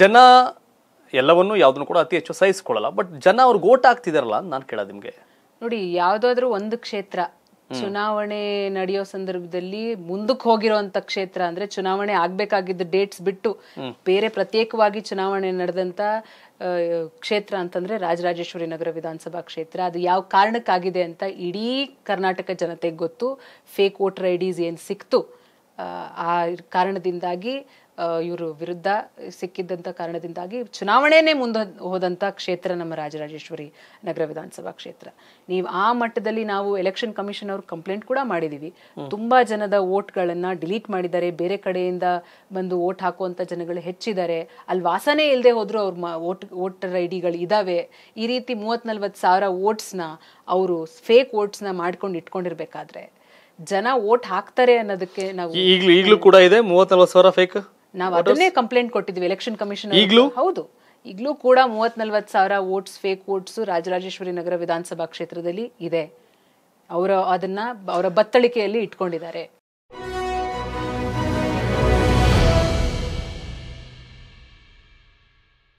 ಜನ ಎಲ್ಲವನ್ನೂ ಯಾವ್ದನ್ನು ಕೂಡ ಅತಿ ಹೆಚ್ಚು ಸಹಿಸ್ಕೊಳ್ಳಲ್ಲ ಬಟ್ ಜನ ಅವ್ರಿಗೆ ಓಟ್ ಆಗ್ತಿದಾರಲ್ಲ ಅಂತ ನಾನು ಕೇಳೋದು ನಿಮಗೆ ನೋಡಿ ಯಾವುದಾದ್ರೂ ಒಂದು ಕ್ಷೇತ್ರ ಚುನಾವಣೆ ನಡೆಯೋ ಸಂದರ್ಭದಲ್ಲಿ ಮುಂದಕ್ಕೆ ಹೋಗಿರುವಂತ ಕ್ಷೇತ್ರ ಅಂದ್ರೆ ಚುನಾವಣೆ ಆಗ್ಬೇಕಾಗಿದ್ದ ಡೇಟ್ಸ್ ಬಿಟ್ಟು ಬೇರೆ ಪ್ರತ್ಯೇಕವಾಗಿ ಚುನಾವಣೆ ನಡೆದಂತ ಕ್ಷೇತ್ರ ಅಂತಂದ್ರೆ ರಾಜರಾಜೇಶ್ವರಿ ನಗರ ವಿಧಾನಸಭಾ ಕ್ಷೇತ್ರ ಅದು ಯಾವ ಕಾರಣಕ್ಕಾಗಿದೆ ಅಂತ ಇಡೀ ಕರ್ನಾಟಕ ಜನತೆಗೆ ಗೊತ್ತು ಫೇಕ್ ವೋಟರ್ ಐ ಏನ್ ಏನು ಸಿಕ್ತು ಆ ಕಾರಣದಿಂದಾಗಿ ಇವರು ವಿರುದ್ಧ ಸಿಕ್ಕಿದ್ದಂಥ ಕಾರಣದಿಂದಾಗಿ ಚುನಾವಣೆಯೇ ಮುಂದೆ ಹೋದಂಥ ಕ್ಷೇತ್ರ ನಮ್ಮ ರಾಜರಾಜೇಶ್ವರಿ ನಗರ ವಿಧಾನಸಭಾ ಕ್ಷೇತ್ರ ನೀವು ಆ ಮಟ್ಟದಲ್ಲಿ ನಾವು ಎಲೆಕ್ಷನ್ ಕಮಿಷನ್ ಅವ್ರ ಕಂಪ್ಲೇಂಟ್ ಕೂಡ ಮಾಡಿದ್ದೀವಿ ತುಂಬ ಜನದ ವೋಟ್ಗಳನ್ನು ಡಿಲೀಟ್ ಮಾಡಿದ್ದಾರೆ ಬೇರೆ ಕಡೆಯಿಂದ ಬಂದು ವೋಟ್ ಹಾಕುವಂಥ ಜನಗಳು ಹೆಚ್ಚಿದ್ದಾರೆ ಅಲ್ಲಿ ವಾಸನೆ ಇಲ್ಲದೆ ಹೋದರೂ ಅವ್ರ ಓಟ್ ವೋಟರ್ ಐ ಡಿಗಳು ಇದ್ದಾವೆ ಈ ರೀತಿ ಮೂವತ್ತು ನಲ್ವತ್ತು ಸಾವಿರ ವೋಟ್ಸ್ನ ಅವರು ಫೇಕ್ ವೋಟ್ಸ್ನ ಮಾಡ್ಕೊಂಡು ಇಟ್ಕೊಂಡಿರ್ಬೇಕಾದ್ರೆ ಜನ ವೋಟ್ ಹಾಕ್ತಾರೆ ಅನ್ನೋದಕ್ಕೆ ನಾವು ಈಗಲೂ ಈಗಲೂ ಕೂಡ ಇದೆ ಮೂವತ್ತ್ ನಲ್ವತ್ತು ಸಾವಿರ ಫೇಕ್ ನಾವು ಅದನ್ನೇ ಕಂಪ್ಲೇಂಟ್ ಕೊಟ್ಟಿದ್ವಿ ಎಲೆಕ್ಷನ್ ಕಮಿಷನ್ ಹೌದು ಈಗಲೂ ಕೂಡ ಮೂವತ್ ನಲ್ವತ್ ಸಾವಿರ votes fake votes Rajarajeshwari Nagar ವಿಧಾನಸಭಾ ಕ್ಷೇತ್ರದಲ್ಲಿ ಇದೆ ಅವರ ಅದನ್ನ ಅವರ ಬತ್ತಳಿಕೆಯಲ್ಲಿ ಇಟ್ಕೊಂಡಿದ್ದಾರೆ